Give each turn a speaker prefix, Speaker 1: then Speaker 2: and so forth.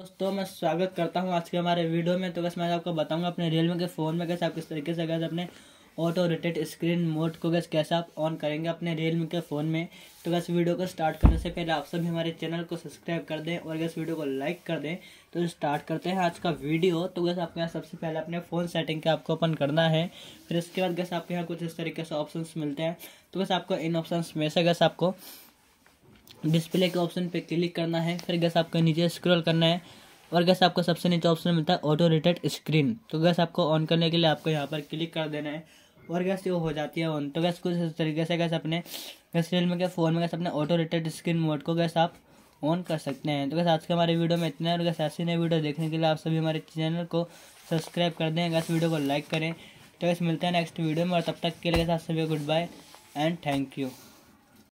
Speaker 1: दोस्तों मैं स्वागत करता हूँ आज के हमारे वीडियो में तो बस मैं आपको बताऊंगा अपने रियलमी के फ़ोन में कैसे आप किस तरीके से अगर अपने ऑटो रोटेट स्क्रीन मोड को गैस कैसे आप ऑन करेंगे अपने रियलमी के फ़ोन में तो बस वीडियो को स्टार्ट करने से पहले आप सभी हमारे चैनल को सब्सक्राइब कर दें और गैस वीडियो को लाइक कर दें तो स्टार्ट करते हैं आज का वीडियो तो गैस आपके यहाँ सबसे पहले अपने फ़ोन सेटिंग के आपको ओपन करना है फिर इसके बाद गैस आपके यहाँ कुछ इस तरीके से ऑप्शन मिलते हैं तो बस आपको इन ऑप्शन में से गैस आपको डिस्प्ले के ऑप्शन पे क्लिक करना है फिर गैस आपको नीचे स्क्रॉल करना है और गैस आपको सबसे नीचे ऑप्शन मिलता है ऑटो रिटेड स्क्रीन तो गैस आपको ऑन करने के लिए आपको यहाँ पर क्लिक कर देना है और गैस वो हो जाती है ऑन तो गैस कुछ इस तरीके से गैस अपने गैस रियल में गया फ़ोन में गैस अपने ऑटो रिटेड स्क्रीन मोड को गैस आप ऑन कर सकते हैं तो गैस आज के हमारे वीडियो में इतना है और गैस ऐसी नई वीडियो देखने के लिए आप सभी हमारे चैनल को सब्सक्राइब कर दें गैस वीडियो को लाइक करें तो गैस मिलते हैं नेक्स्ट वीडियो में और तब तक के लिए गैस आप सभी goodbye and thank you